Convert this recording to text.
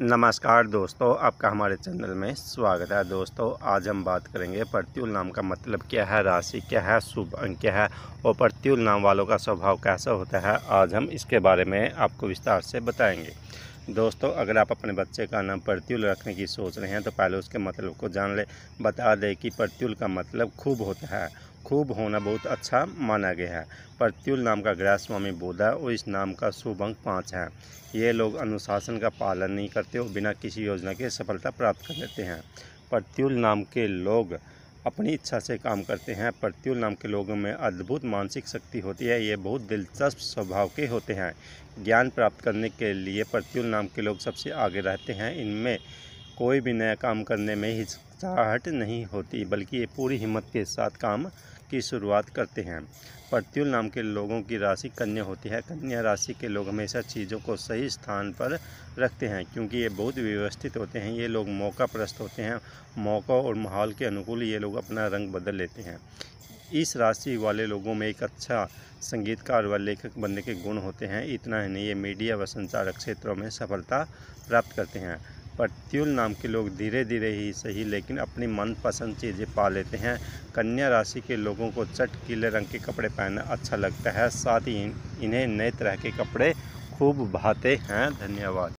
नमस्कार दोस्तों आपका हमारे चैनल में स्वागत है दोस्तों आज हम बात करेंगे प्रत्युल नाम का मतलब क्या है राशि क्या है शुभ अंक क्या है और प्रत्युल नाम वालों का स्वभाव कैसा होता है आज हम इसके बारे में आपको विस्तार से बताएंगे दोस्तों अगर आप अपने बच्चे का नाम प्रत्युल रखने की सोच रहे हैं तो पहले उसके मतलब को जान ले बता दें कि प्रत्युल का मतलब खूब होता है खूब होना बहुत अच्छा माना गया है प्रत्युल नाम का स्वामी बोध है और इस नाम का शुभ अंक पाँच है ये लोग अनुशासन का पालन नहीं करते और बिना किसी योजना के सफलता प्राप्त कर लेते हैं प्रत्युल नाम के लोग अपनी इच्छा से काम करते हैं प्रत्युल नाम के लोगों में अद्भुत मानसिक शक्ति होती है ये बहुत दिलचस्प स्वभाव के होते हैं ज्ञान प्राप्त करने के लिए प्रत्युल नाम के लोग सबसे आगे रहते हैं इनमें कोई भी नया काम करने में हिचकिचाहट नहीं होती बल्कि ये पूरी हिम्मत के साथ काम की शुरुआत करते हैं प्रत्युल नाम के लोगों की राशि कन्या होती है कन्या राशि के लोग हमेशा चीज़ों को सही स्थान पर रखते हैं क्योंकि ये बहुत व्यवस्थित होते हैं ये लोग मौका प्रस्त होते हैं मौका और माहौल के अनुकूल ये लोग अपना रंग बदल लेते हैं इस राशि वाले लोगों में एक अच्छा संगीतकार व लेखक बनने के गुण होते हैं इतना ही नहीं ये मीडिया व संचारक क्षेत्रों में सफलता प्राप्त करते हैं प्रत्युल नाम के लोग धीरे धीरे ही सही लेकिन अपनी मनपसंद चीज़ें पा लेते हैं कन्या राशि के लोगों को चट पीले रंग के कपड़े पहनना अच्छा लगता है साथ ही इन्हें नए तरह के कपड़े खूब भाते हैं धन्यवाद